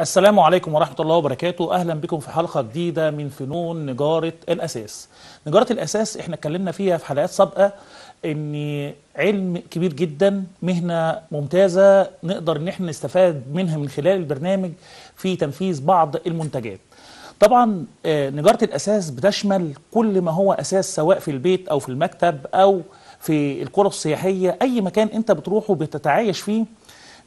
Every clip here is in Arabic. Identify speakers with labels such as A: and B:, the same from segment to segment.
A: السلام عليكم ورحمة الله وبركاته أهلا بكم في حلقة جديدة من فنون نجارة الأساس نجارة الأساس احنا اتكلمنا فيها في حلقات سابقة ان علم كبير جدا مهنة ممتازة نقدر ان احنا نستفاد منها من خلال البرنامج في تنفيذ بعض المنتجات طبعا آه، نجارة الأساس بتشمل كل ما هو أساس سواء في البيت أو في المكتب أو في القرى السياحية أي مكان أنت بتروحه بتتعايش فيه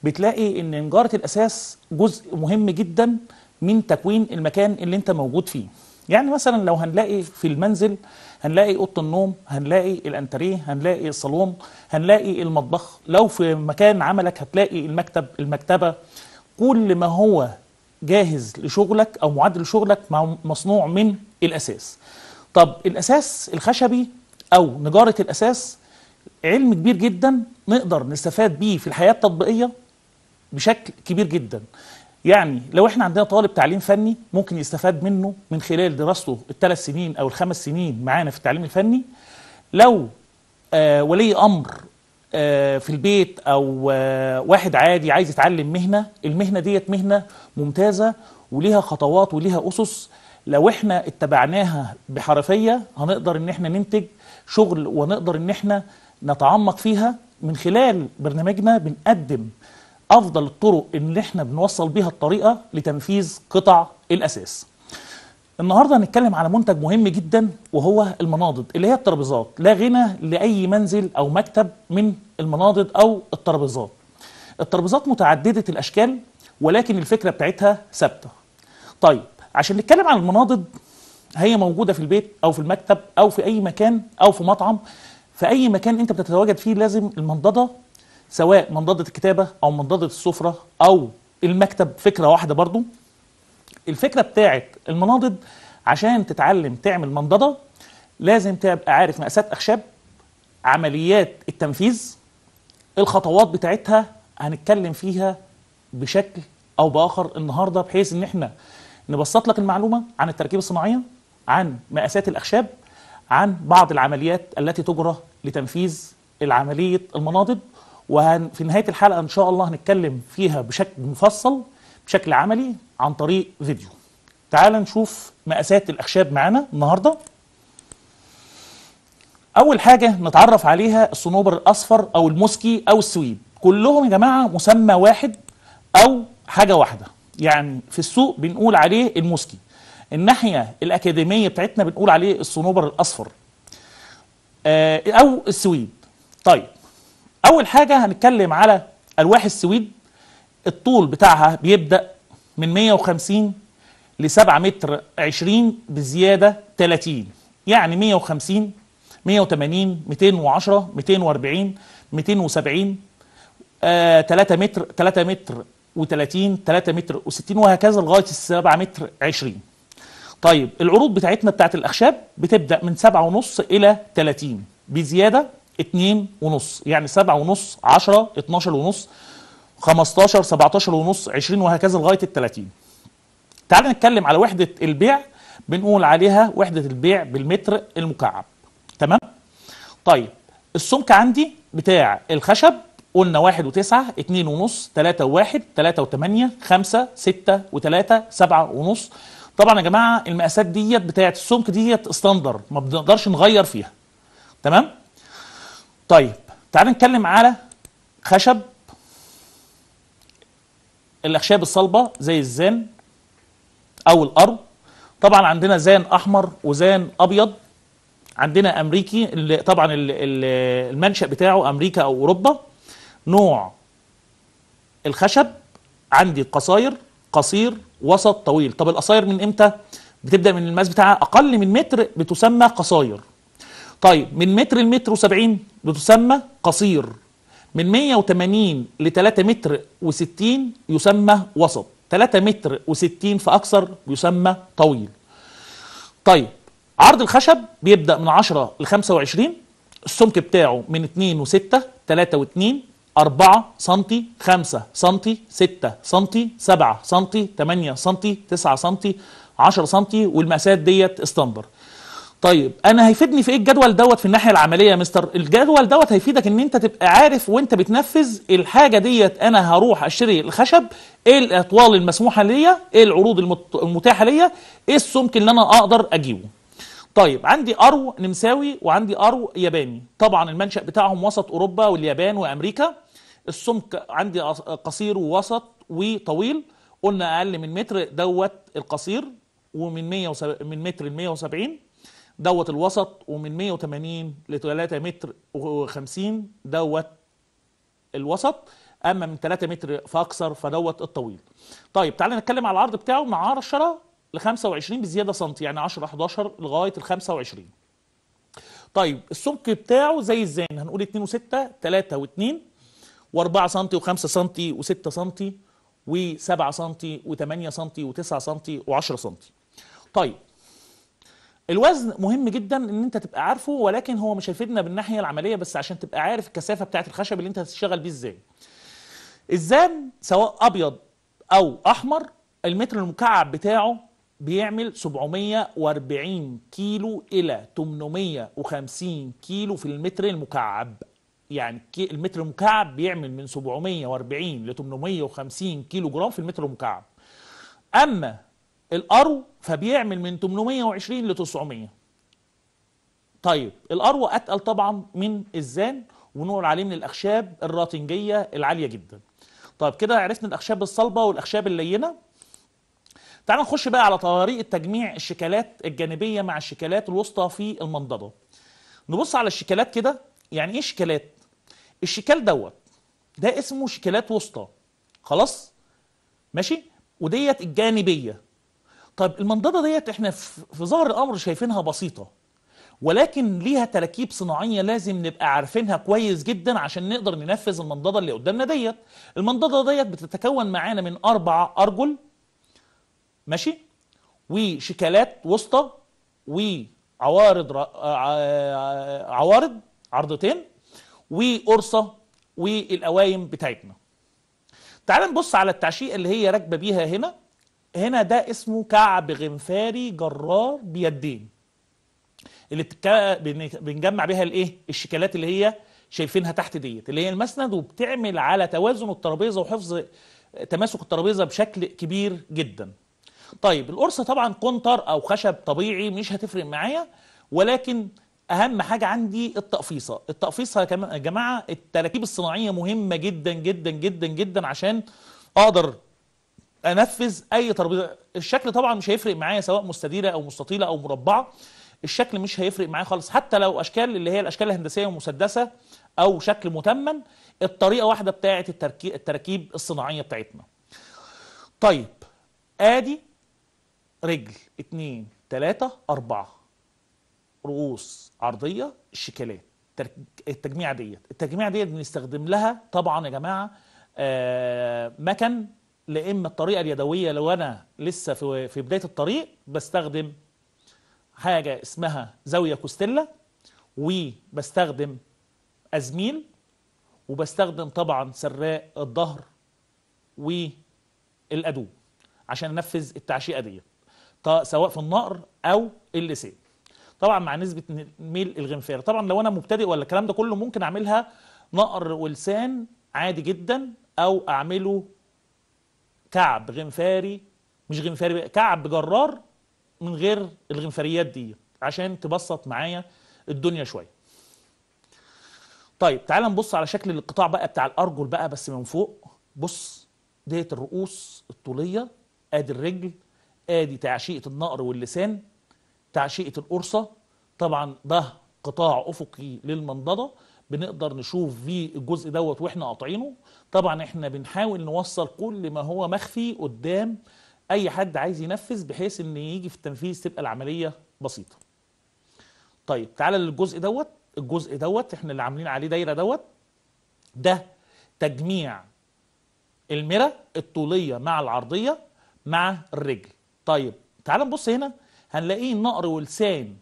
A: بتلاقي ان نجاره الاساس جزء مهم جدا من تكوين المكان اللي انت موجود فيه يعني مثلا لو هنلاقي في المنزل هنلاقي اوضه النوم هنلاقي الانتريه هنلاقي الصالون هنلاقي المطبخ لو في مكان عملك هتلاقي المكتب المكتبه كل ما هو جاهز لشغلك او معد لشغلك مصنوع من الاساس طب الاساس الخشبي او نجاره الاساس علم كبير جدا نقدر نستفاد بيه في الحياه التطبيقيه بشكل كبير جدا يعني لو احنا عندنا طالب تعليم فني ممكن يستفاد منه من خلال دراسته الثلاث سنين او الخمس سنين معانا في التعليم الفني لو آه ولي امر آه في البيت او آه واحد عادي عايز يتعلم مهنه المهنه ديت مهنه ممتازه وليها خطوات وليها اسس لو احنا اتبعناها بحرفيه هنقدر ان احنا ننتج شغل ونقدر ان احنا نتعمق فيها من خلال برنامجنا بنقدم افضل الطرق اللي احنا بنوصل بيها الطريقه لتنفيذ قطع الاساس النهارده هنتكلم على منتج مهم جدا وهو المناضد اللي هي الترابيزات لا غنى لاي منزل او مكتب من المناضد او الترابيزات الترابيزات متعدده الاشكال ولكن الفكره بتاعتها ثابته طيب عشان نتكلم عن المناضد هي موجوده في البيت او في المكتب او في اي مكان او في مطعم في اي مكان انت بتتواجد فيه لازم المنضده سواء منضده الكتابه او منضده السفره او المكتب فكره واحده برضو الفكره بتاعه المناضد عشان تتعلم تعمل منضده لازم تبقى عارف مقاسات اخشاب عمليات التنفيذ الخطوات بتاعتها هنتكلم فيها بشكل او باخر النهارده بحيث ان احنا نبسط لك المعلومه عن التركيبه الصناعيه عن مقاسات الاخشاب عن بعض العمليات التي تجرى لتنفيذ العمليه المناضد وفي نهاية الحلقة إن شاء الله هنتكلم فيها بشكل مفصل بشكل عملي عن طريق فيديو تعال نشوف مقاسات الأخشاب معانا النهاردة أول حاجة نتعرف عليها الصنوبر الأصفر أو الموسكي أو السويد كلهم يا جماعة مسمى واحد أو حاجة واحدة يعني في السوق بنقول عليه الموسكي الناحية الأكاديمية بتاعتنا بنقول عليه الصنوبر الأصفر آه، أو السويد طيب اول حاجه هنتكلم على الواح السويد الطول بتاعها بيبدا من 150 ل 7 متر 20 بزياده 30 يعني 150 180 210 240 270 آه 3 متر 3 متر و30 3 متر و60 وهكذا لغايه 7 متر 20 طيب العروض بتاعتنا بتاعت الاخشاب بتبدا من 7.5 الى 30 بزياده 2 ونص يعني 7 ونص 10 12 ونص 15 17 ونص 20 وهكذا لغايه ال 30 تعال نتكلم على وحده البيع بنقول عليها وحده البيع بالمتر المكعب تمام طيب السمك عندي بتاع الخشب قلنا 1 و9 2 ونص 3 و1 3 و8 5 6 و3 7 ونص طبعا يا جماعه المقاسات ديت بتاعه السمك ديت ستاندر ما بنقدرش نغير فيها تمام طيب تعال نتكلم على خشب الاخشاب الصلبه زي الزان او الارض طبعا عندنا زان احمر وزان ابيض عندنا امريكي اللي طبعا المنشا بتاعه امريكا او اوروبا نوع الخشب عندي قصاير قصير وسط طويل طب القصاير من امتى بتبدا من الماس بتاعها اقل من متر بتسمى قصاير طيب من متر لمتر و70 بتسمى قصير من 180 ل 3 متر و60 يسمى وسط 3 متر و60 فاكثر يسمى طويل طيب عرض الخشب بيبدا من 10 ل 25 السمك بتاعه من 2 و6 3 و2 4 سم 5 سم 6 سم 7 سم 8 سم 9 سم 10 سم والمقاسات ديت استاندر طيب انا هيفيدني في ايه الجدول دوت في الناحيه العمليه يا مستر الجدول دوت هيفيدك ان انت تبقى عارف وانت بتنفذ الحاجه ديت انا هروح اشتري الخشب ايه الاطوال المسموحه ليا ايه العروض المت... المتاحه ليا ايه السمك اللي انا اقدر اجيبه طيب عندي ارو نمساوي وعندي ارو ياباني طبعا المنشا بتاعهم وسط اوروبا واليابان وامريكا السمك عندي قصير ووسط وطويل قلنا اقل من متر دوت القصير ومن 100 من متر ل 170 دوت الوسط ومن 180 ل 3 متر و50 دوت الوسط اما من 3 متر فاكثر فدوت الطويل طيب تعالى نتكلم على العرض بتاعه من 10 ل 25 بزياده سنتي يعني 10 11 لغايه ال 25 طيب السمك بتاعه زي الزين هنقول 2 و6 3 و2 و4 سم و5 سم و6 سم و7 سم و8 سم و9 سم و10 سم طيب الوزن مهم جدا ان انت تبقى عارفه ولكن هو مش هيفيدنا بالناحيه العمليه بس عشان تبقى عارف الكثافه بتاعه الخشب اللي انت هتشتغل بيه ازاي الزان سواء ابيض او احمر المتر المكعب بتاعه بيعمل 740 كيلو الى 850 كيلو في المتر المكعب يعني المتر المكعب بيعمل من 740 ل 850 كيلو جرام في المتر المكعب اما الارو فبيعمل من 820 ل 900 طيب الارو اتقل طبعا من الزان ونقول عليه من الاخشاب الراتنجيه العاليه جدا طيب كده عرفنا الاخشاب الصلبه والاخشاب اللينه تعال نخش بقى على طريقه تجميع الشكالات الجانبيه مع الشكالات الوسطى في المنضده نبص على الشكالات كده يعني ايه شكلات الشكال دوت ده اسمه شيكالات وسطى خلاص ماشي وديت الجانبيه طب المنضده ديت احنا في ظاهر الامر شايفينها بسيطه ولكن ليها تراكيب صناعيه لازم نبقى عارفينها كويس جدا عشان نقدر ننفذ المنضده اللي قدامنا ديت المنضده ديت بتتكون معانا من اربع ارجل ماشي وشكالات وسطى وعوارض آه، آه، آه، عوارض عرضتين وقرصه والقوايم بتاعتنا تعال نبص على التعشيقه اللي هي راكبه بيها هنا هنا ده اسمه كعب غنفاري جرار بيدين اللي بنجمع بيها الايه الشكلات اللي هي شايفينها تحت ديت اللي هي المسند وبتعمل على توازن الترابيزه وحفظ تماسك الترابيزه بشكل كبير جدا طيب القرص طبعا كونتر او خشب طبيعي مش هتفرق معايا ولكن اهم حاجه عندي التقفيصه التقفيصه يا جماعه التراكيب الصناعيه مهمه جدا جدا جدا جدا عشان اقدر انفذ اي ترابيزه الشكل طبعا مش هيفرق معايا سواء مستديره او مستطيله او مربعه الشكل مش هيفرق معايا خالص حتى لو اشكال اللي هي الاشكال الهندسيه المسدسه او شكل متمم الطريقه واحده بتاعه التركيب الصناعيه بتاعتنا طيب ادي رجل اتنين تلاتة أربعة رؤوس عرضية الشكلات التجميع ديت التجميع ديت بنستخدم لها طبعا يا جماعة آه، مكن لا اما الطريقه اليدويه لو انا لسه في في بدايه الطريق بستخدم حاجه اسمها زاويه كوستيلا وبستخدم ازميل وبستخدم طبعا سراق الظهر والادوب عشان انفذ التعشيقه دي سواء في النقر او اللسان طبعا مع نسبه ميل الغنفير طبعا لو انا مبتدئ ولا الكلام ده كله ممكن اعملها نقر ولسان عادي جدا او اعمله كعب غنفاري مش غنفاري كعب جرار من غير الغنفاريات دي عشان تبسط معايا الدنيا شويه طيب تعال نبص على شكل القطاع بقى بتاع الارجل بقى بس من فوق بص ديت الرؤوس الطوليه ادي الرجل ادي تعشيقه النقر واللسان تعشيقه القرصه طبعا ده قطاع افقي للمنضده بنقدر نشوف في الجزء دوت واحنا قاطعينه طبعا احنا بنحاول نوصل كل ما هو مخفي قدام اي حد عايز ينفذ بحيث ان يجي في التنفيذ تبقى العمليه بسيطه طيب تعالى للجزء دوت الجزء دوت احنا اللي عاملين عليه دايره دوت ده تجميع المرة الطولية مع العرضية مع الرجل طيب تعال نبص هنا هنلاقيه النقر ولسان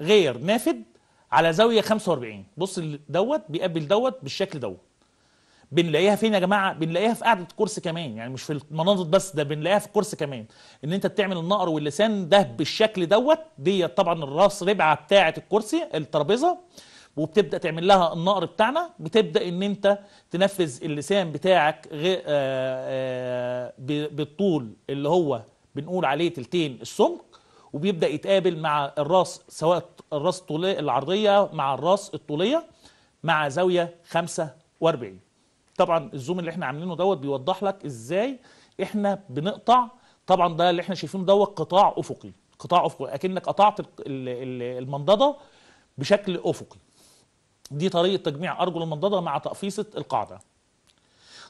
A: غير نافد على زاويه 45 بص دوت بيقابل دوت بالشكل دوت بنلاقيها فين يا جماعه بنلاقيها في قاعده الكرسي كمان يعني مش في المناطق بس ده بنلاقيها في الكرسي كمان ان انت بتعمل النقر واللسان ده بالشكل دوت ديت طبعا الراس ربعه بتاعه الكرسي الترابيزه وبتبدا تعمل لها النقر بتاعنا بتبدا ان انت تنفذ اللسان بتاعك آه، آه، بالطول اللي هو بنقول عليه تلتين السمك وبيبدا يتقابل مع الراس سواء الراس الطوليه العرضيه مع الراس الطوليه مع زاويه 45 طبعا الزوم اللي احنا عاملينه دوت بيوضح لك ازاي احنا بنقطع طبعا ده اللي احنا شايفينه دوت قطاع افقي قطاع افقي اكنك قطعت المنضده بشكل افقي دي طريقه تجميع ارجل المنضده مع تقفيصه القاعده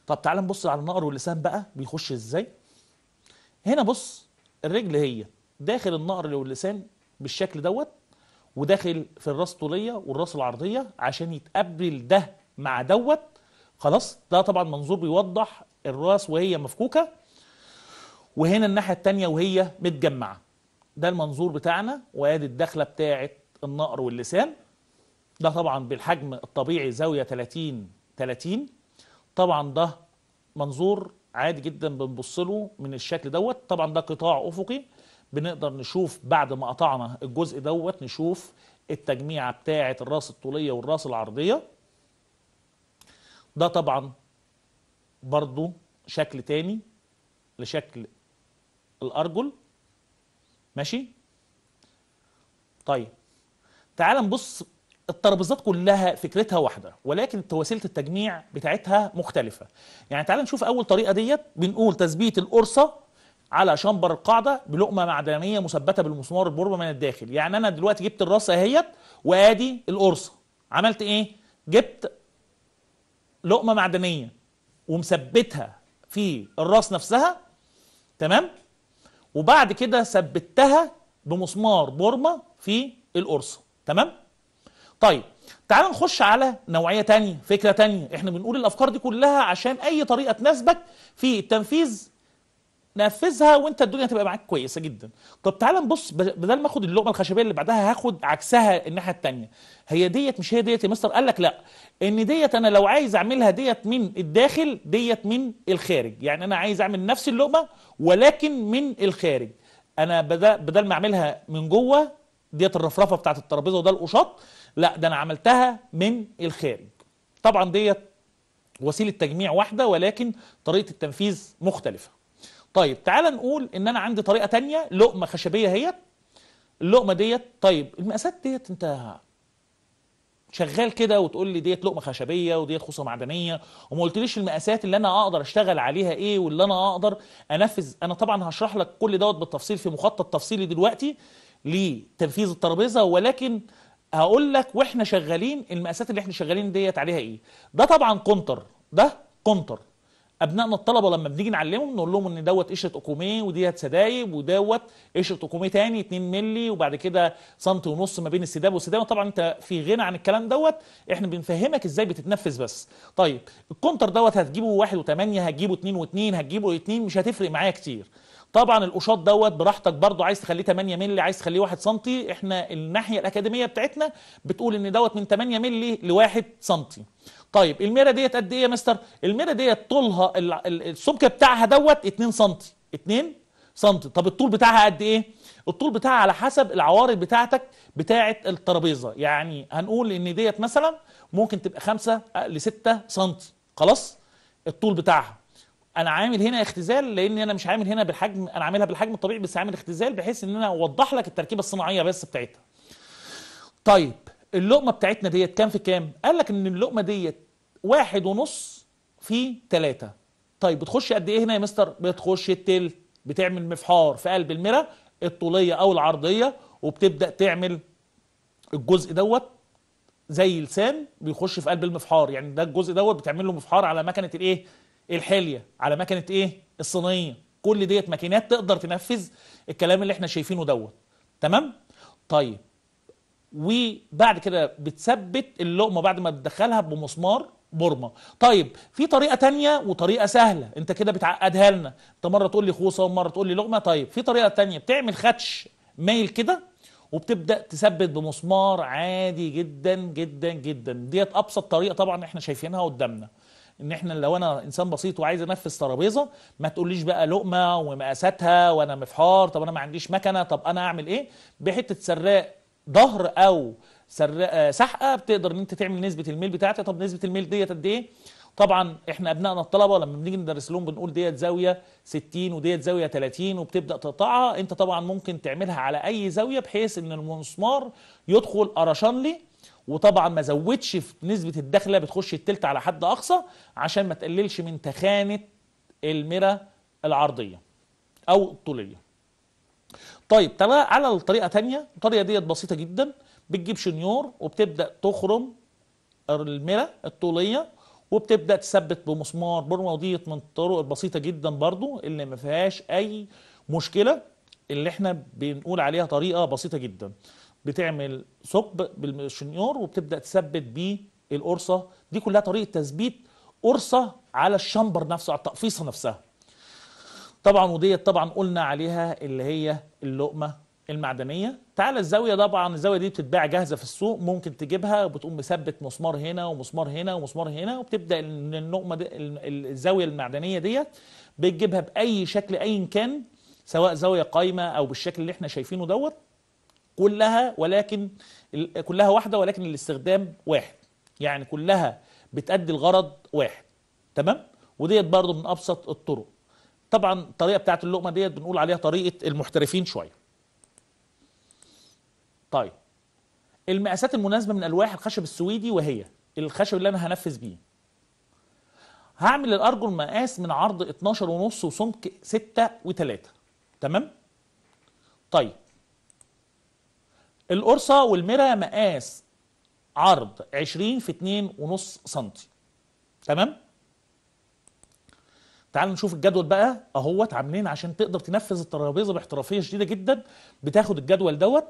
A: طب تعال نبص على النقر واللسان بقى بيخش ازاي هنا بص الرجل هي داخل النقر اللي بالشكل دوت وداخل في الراس الطوليه والراس العرضيه عشان يتقبل ده مع دوت خلاص ده طبعا منظور بيوضح الراس وهي مفكوكه وهنا الناحيه الثانيه وهي متجمعه ده المنظور بتاعنا وادي الدخله بتاعه النقر واللسان ده طبعا بالحجم الطبيعي زاويه 30 30 طبعا ده منظور عادي جدا بنبص له من الشكل دوت طبعا ده قطاع افقي بنقدر نشوف بعد ما قطعنا الجزء دوت نشوف التجميعه بتاعه الراس الطوليه والراس العرضيه ده طبعا برضو شكل تاني لشكل الارجل ماشي طيب تعال نبص الترابيزات كلها فكرتها واحده ولكن وسيله التجميع بتاعتها مختلفه يعني تعال نشوف اول طريقه ديت بنقول تثبيت القرصه على شمبر القاعده بلقمه معدنيه مثبته بالمسمار البربه من الداخل يعني انا دلوقتي جبت الراس اهيت وادي القرصه عملت ايه جبت لقمه معدنيه ومثبتها في الراس نفسها تمام وبعد كده ثبتها بمسمار بورما في القرصه تمام طيب تعال نخش على نوعيه تانية فكره تانية احنا بنقول الافكار دي كلها عشان اي طريقه تناسبك في التنفيذ نفذها وانت الدنيا هتبقى معاك كويسه جدا طب تعال نبص بدل ما اخد اللقمه الخشبيه اللي بعدها هاخد عكسها الناحيه الثانيه هي ديت مش هي ديت يا مستر قال لك لا ان ديت انا لو عايز اعملها ديت من الداخل ديت من الخارج يعني انا عايز اعمل نفس اللقمه ولكن من الخارج انا بدل بدل ما اعملها من جوه ديت الرفرفه بتاعت الترابيزه وده القشاط لا ده انا عملتها من الخارج طبعا ديت وسيله تجميع واحده ولكن طريقه التنفيذ مختلفه طيب تعال نقول ان انا عندي طريقه تانية لقمه خشبيه هي اللقمه ديت طيب المقاسات ديت انت شغال كده وتقول لي ديت لقمه خشبيه وديت خوصه معدنيه وما قلتليش المقاسات اللي انا اقدر اشتغل عليها ايه واللي انا اقدر انفذ انا طبعا هشرح لك كل دوت بالتفصيل في مخطط تفصيلي دلوقتي لتنفيذ الترابيزه ولكن هقول لك واحنا شغالين المقاسات اللي احنا شغالين ديت عليها ايه ده طبعا كونتر ده كونتر ابنائنا الطلبه لما بنيجي نعلمهم نقول لهم ان دوت قشره اقوميه وديت سدايب ودوت قشره اقوميه تاني 2 مللي وبعد كده سنتي ونص ما بين السداب والسدايب طبعا انت في غنى عن الكلام دوت احنا بنفهمك ازاي بتتنفذ بس طيب الكونتر دوت هتجيبه 1 و8 هتجيبه 2 و2 هتجيبه 2 مش هتفرق معايا كتير طبعا القشاط دوت براحتك برضو عايز تخليه 8 مللي عايز تخليه 1 سم احنا الناحيه الاكاديميه بتاعتنا بتقول ان دوت من 8 مللي ل 1 سم طيب الميرة ديت قد ايه يا مستر الميرة ديت طولها السمك بتاعها دوت 2 سم 2 سم طب الطول بتاعها قد ايه الطول بتاعها على حسب العوارض بتاعتك بتاعه الترابيزه يعني هنقول ان ديت مثلا ممكن تبقى 5 ل 6 سم خلاص الطول بتاعها انا عامل هنا اختزال لان انا مش عامل هنا بالحجم انا عاملها بالحجم الطبيعي بس عامل اختزال بحيث ان انا اوضح لك التركيبه الصناعيه بس بتاعتها طيب اللقمه بتاعتنا ديت كام في كام؟ قال لك ان اللقمه ديت واحد ونص في ثلاثة طيب بتخش قد ايه هنا يا مستر؟ بتخش التلت بتعمل مفحار في قلب المرة الطولية او العرضية وبتبدأ تعمل الجزء دوت زي لسان بيخش في قلب المفحار يعني ده الجزء دوت بتعمل له مفحار على مكنة الايه؟ الحلية على مكنة ايه؟ الصينية كل ديت ماكينات تقدر تنفذ الكلام اللي احنا شايفينه دوت تمام؟ طيب وبعد كده بتثبت اللقمه بعد ما بتدخلها بمسمار بورما طيب في طريقه تانية وطريقه سهله انت كده بتعقدها لنا انت مره تقول لي خوصه ومره تقول لي لقمه طيب في طريقه تانية بتعمل خدش مايل كده وبتبدا تثبت بمسمار عادي جدا جدا جدا ديت ابسط طريقه طبعا احنا شايفينها قدامنا ان احنا لو انا انسان بسيط وعايز انفذ ترابيزه ما تقوليش بقى لقمه ومقاساتها وانا مفحار طب انا ما عنديش مكنه طب انا اعمل ايه بحته سراق ظهر او آه، سحقه بتقدر ان انت تعمل نسبه الميل بتاعتها طب نسبه الميل ديت قد ايه؟ طبعا احنا ابنائنا الطلبه لما بنيجي ندرس لهم بنقول ديت زاويه 60 وديت زاويه 30 وبتبدا تقطعها انت طبعا ممكن تعملها على اي زاويه بحيث ان المسمار يدخل قرشان لي وطبعا ما زودش في نسبه الدخله بتخش التلت على حد اقصى عشان ما تقللش من تخانه الميره العرضيه او الطوليه طيب تعالى على الطريقه ثانيه الطريقه ديت بسيطه جدا بتجيب شنيور وبتبدا تخرم الميرة الطوليه وبتبدا تثبت بمسمار برمه من الطرق البسيطه جدا برضو اللي ما فيهاش اي مشكله اللي احنا بنقول عليها طريقه بسيطه جدا بتعمل ثقب بالشنيور وبتبدا تثبت بيه القرصه دي كلها طريقه تثبيت قرصه على الشامبر نفسه على التقفيصه نفسها طبعا وديت طبعا قلنا عليها اللي هي اللقمه المعدنيه تعالى الزاويه طبعا الزاويه دي بتتباع جاهزه في السوق ممكن تجيبها وبتقوم مثبت مسمار هنا ومسمار هنا ومسمار هنا وبتبدا ان اللقمه دي الزاويه المعدنيه ديت بتجيبها باي شكل ايا كان سواء زاويه قايمه او بالشكل اللي احنا شايفينه دوت كلها ولكن كلها واحده ولكن الاستخدام واحد يعني كلها بتأدي الغرض واحد تمام وديت برضو من ابسط الطرق طبعا الطريقه بتاعت اللقمه ديت بنقول عليها طريقه المحترفين شويه طيب المقاسات المناسبه من الواح الخشب السويدي وهي الخشب اللي انا هنفذ بيه هعمل الارجل مقاس من عرض 12 ونص وسمك 6 و3 تمام طيب القرصه والمرة مقاس عرض 20 في 2 ونص سنتي تمام تعالوا نشوف الجدول بقى اهوت عاملين عشان تقدر تنفذ الترابيزه باحترافيه شديده جدا بتاخد الجدول دوت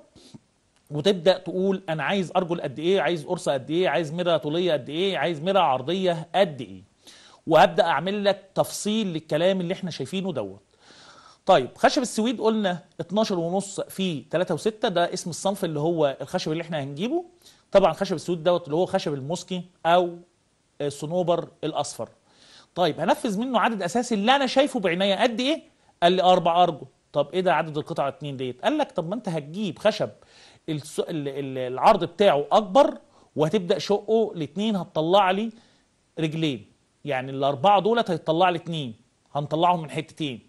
A: وتبدا تقول انا عايز ارجل قد ايه عايز قرصه قد ايه عايز مره طوليه قد ايه عايز مره عرضيه قد ايه وهبدا اعمل لك تفصيل للكلام اللي احنا شايفينه دوت طيب خشب السويد قلنا 12 ونص في 3 و6 ده اسم الصنف اللي هو الخشب اللي احنا هنجيبه طبعا خشب السويد دوت اللي هو خشب الموسكي او الصنوبر الاصفر طيب هنفذ منه عدد اساسي اللي انا شايفه بعينيا قد ايه قال لي اربع ارجل طب ايه ده عدد القطع اتنين ديت قال لك طب ما انت هتجيب خشب العرض بتاعه اكبر وهتبدا شقه لاتنين هتطلع لي رجلين يعني الاربعه دولت هيطلع لي اتنين هنطلعهم من حتتين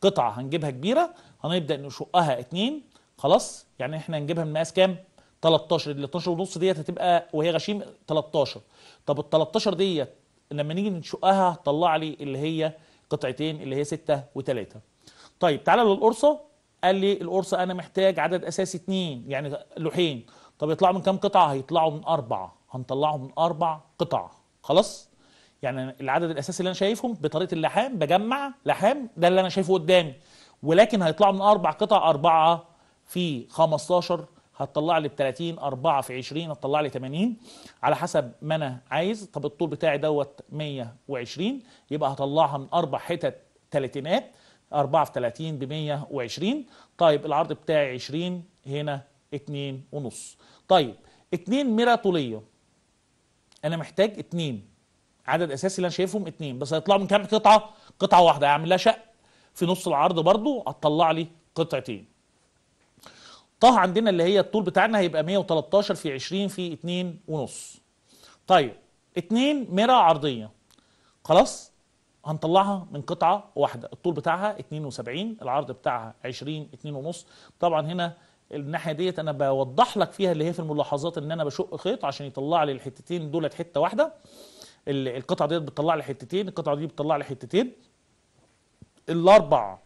A: قطعه هنجيبها كبيره هنبدا نشقها اتنين خلاص يعني احنا هنجيبها من مقاس كام 13 ال 12 ونص ديت هتبقى وهي غشيم 13 طب ال 13 ديت لما نيجي نشقها هتطلع لي اللي هي قطعتين اللي هي 6 و3 طيب تعالى للقرصه قال لي القرصه انا محتاج عدد اساسي 2 يعني لوحين طب يطلعوا من كام قطعه هيطلعوا من اربعه هنطلعهم من اربع قطع خلاص يعني العدد الاساسي اللي انا شايفهم بطريقه اللحام بجمع لحام ده اللي انا شايفه قدامي ولكن هيطلعوا من اربع قطع اربعه في 15 هتطلع لي ب 30 4 في 20 هتطلع لي 80 على حسب ما انا عايز طب الطول بتاعي دوت 120 يبقى هطلعها من اربع حتت ثلاثينات 4 في 30 ب 120 طيب العرض بتاعي 20 هنا 2 ونص طيب 2 ميرا طوليه انا محتاج 2 عدد اساسي اللي انا شايفهم 2 بس هيطلعوا من كام قطعه قطعه واحده هعمل لها شق في نص العرض برضو هتطلع لي قطعتين طه عندنا اللي هي الطول بتاعنا هيبقى 113 في 20 في 2 ونص طيب 2 مرة عرضيه خلاص هنطلعها من قطعه واحده الطول بتاعها 72 العرض بتاعها 20 2 ونص طبعا هنا الناحيه ديت انا بوضح لك فيها اللي هي في الملاحظات ان انا بشق خيط عشان يطلع لي الحتتين دولت حته واحده القطعه ديت بتطلع لي حتتين القطعه دي بتطلع لي حتتين الاربع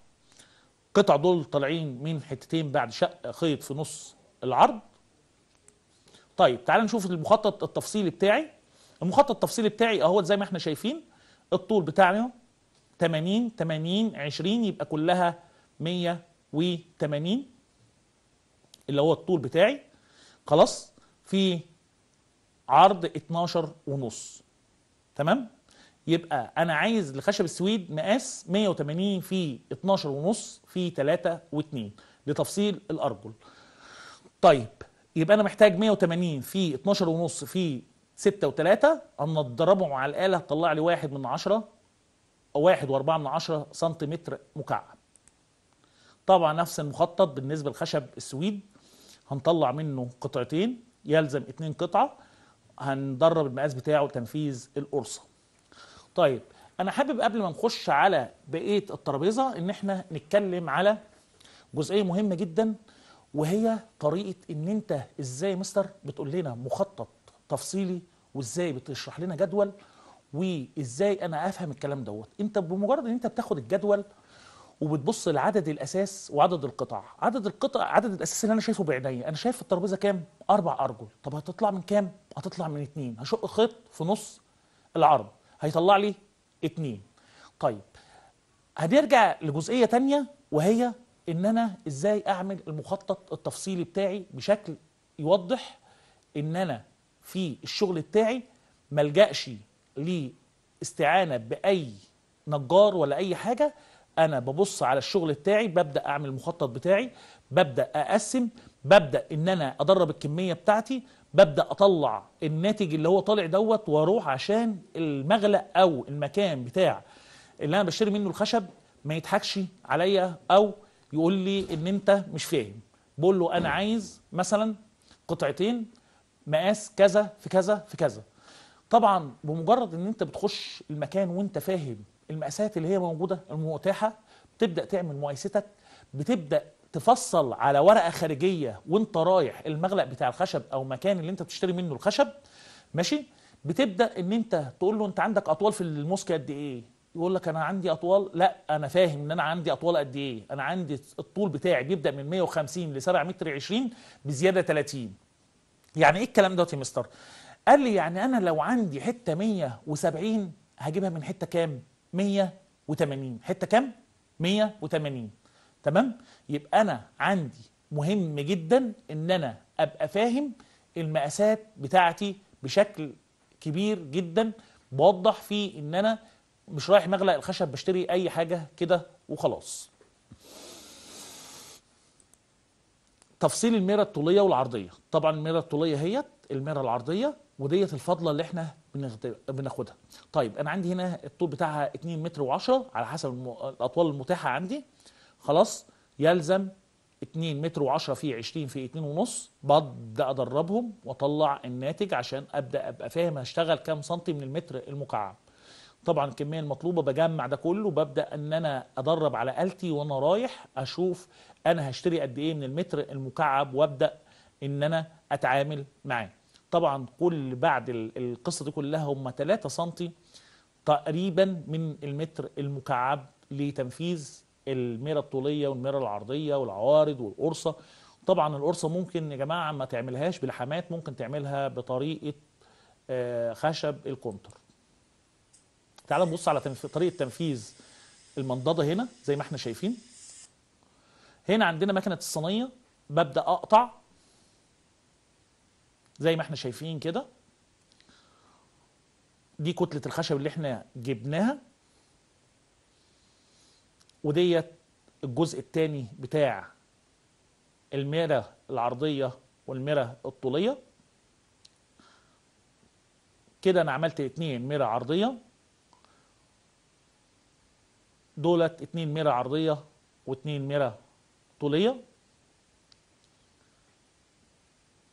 A: القطع دول طالعين من حتتين بعد شق خيط في نص العرض طيب تعال نشوف المخطط التفصيلي بتاعي المخطط التفصيلي بتاعي اهو زي ما احنا شايفين الطول بتاعنا 80 80 20 يبقى كلها 180 اللي هو الطول بتاعي خلاص في عرض 12 ونص تمام يبقى انا عايز لخشب السويد مقاس 180 في 12 ونص في 3 و2 لتفصيل الارجل طيب يبقى انا محتاج 180 في 12 ونص في 6 و3 ان تضربهم على الاله تطلع لي 1 من 10 و4 من 10 سنتيمتر مكعب طبعا نفس المخطط بالنسبة لخشب السويد هنطلع منه قطعتين يلزم اتنين قطعة هندرب المقاس بتاعه تنفيذ القرصة طيب انا حابب قبل ما نخش على بقيه الترابيزه ان احنا نتكلم على جزئيه مهمه جدا وهي طريقه ان انت ازاي مستر بتقول لنا مخطط تفصيلي وازاي بتشرح لنا جدول وازاي انا افهم الكلام دوت انت بمجرد ان انت بتاخد الجدول وبتبص لعدد الاساس وعدد القطع عدد القطع عدد الاساس اللي انا شايفه بعيني انا شايف الترابيزه كام اربع ارجل طب هتطلع من كام هتطلع من اتنين هشق خيط في نص العرض هيطلع لي اتنين طيب هنرجع لجزئية تانية وهي ان انا ازاي اعمل المخطط التفصيلي بتاعي بشكل يوضح ان انا في الشغل بتاعي ملجأش لاستعانة بأي نجار ولا أي حاجة أنا ببص على الشغل بتاعي ببدأ أعمل المخطط بتاعي ببدأ أقسم ببدأ إن أنا أدرب الكمية بتاعتي ببدأ أطلع الناتج اللي هو طالع دوت وأروح عشان المغلق أو المكان بتاع اللي أنا بشتري منه الخشب ما يضحكش عليا أو يقول لي إن أنت مش فاهم بقول له أنا عايز مثلا قطعتين مقاس كذا في كذا في كذا طبعا بمجرد ان انت بتخش المكان وانت فاهم المقاسات اللي هي موجوده المتاحه بتبدا تعمل مقايستك بتبدا تفصل على ورقه خارجيه وانت رايح المغلق بتاع الخشب او مكان اللي انت بتشتري منه الخشب ماشي بتبدا ان انت تقول له انت عندك اطوال في الموسك قد ايه يقول لك انا عندي اطوال لا انا فاهم ان انا عندي اطوال قد ايه انا عندي الطول بتاعي بيبدا من 150 ل 7 متر 20 بزياده 30 يعني ايه الكلام دوت يا مستر قال لي يعني انا لو عندي حته 170 هجيبها من حته كام 180 حته كام 180 تمام يبقى انا عندي مهم جدا ان انا ابقى فاهم المقاسات بتاعتي بشكل كبير جدا بوضح فيه ان انا مش رايح مغلق الخشب بشتري اي حاجه كده وخلاص تفصيل الميرة الطولية والعرضية طبعا الميرة الطولية هي الميرة العرضية وديت الفضلة اللي احنا بناخدها طيب انا عندي هنا الطول بتاعها 2 متر و10 على حسب الاطوال المتاحة عندي خلاص يلزم 2 متر و10 في 20 في 2 ونص ببدا ادربهم واطلع الناتج عشان ابدا ابقى فاهم هشتغل كام سنتي من المتر المكعب طبعا الكميه المطلوبه بجمع ده كله ببدا ان انا ادرب على آلتي وانا رايح اشوف انا هشتري قد ايه من المتر المكعب وابدا ان انا اتعامل معاه طبعا كل بعد القصه دي كلها هم 3 سنتي تقريبا من المتر المكعب لتنفيذ الميرة الطولية والميرة العرضية والعوارض والقرصة طبعا القرصة ممكن يا جماعة ما تعملهاش بالحامات ممكن تعملها بطريقة آه، خشب الكونتر تعال نبص على طريقة تنفيذ المنضدة هنا زي ما احنا شايفين هنا عندنا مكنة الصينية ببدأ أقطع زي ما احنا شايفين كده دي كتلة الخشب اللي احنا جبناها وديت الجزء الثاني بتاع الميرة العرضية والميرة الطولية كده انا عملت اتنين ميرة عرضية دولت اتنين ميرة عرضية واتنين ميرة طولية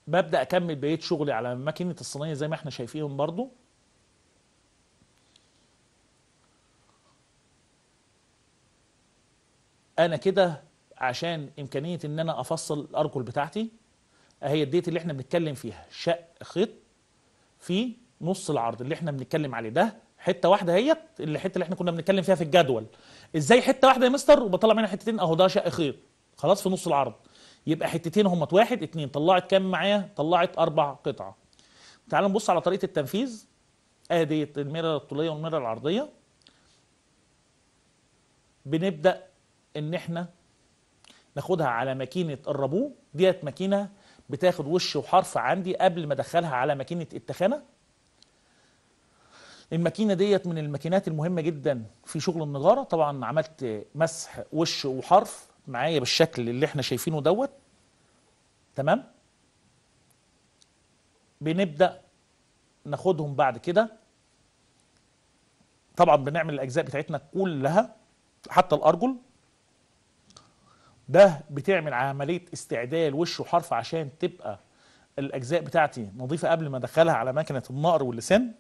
A: ببدأ أكمل بقية شغلي على ماكينة الصينية زي ما احنا شايفين برضو انا كده عشان امكانيه ان انا افصل الارجل بتاعتي اهي الديت اللي احنا بنتكلم فيها شق خيط في نص العرض اللي احنا بنتكلم عليه ده حته واحده هي الحته اللي احنا كنا بنتكلم فيها في الجدول ازاي حته واحده يا مستر وبطلع منها حتتين اهو ده شق خيط خلاص في نص العرض يبقى حتتين هما واحد اتنين طلعت كام معايا طلعت اربع قطع تعال نبص على طريقه التنفيذ ادي الميرة الطوليه والميرة العرضيه بنبدا ان احنا ناخدها على ماكينه الرابو ديت ماكينه بتاخد وش وحرف عندي قبل ما ادخلها على ماكينه التخانه الماكينه ديت من الماكينات المهمه جدا في شغل النجاره طبعا عملت مسح وش وحرف معايا بالشكل اللي احنا شايفينه دوت تمام بنبدا ناخدهم بعد كده طبعا بنعمل الاجزاء بتاعتنا كلها حتى الارجل ده بتعمل عمليه استعدال وش وحرف عشان تبقى الاجزاء بتاعتي نظيفه قبل ما ادخلها على مكنة النقر واللسان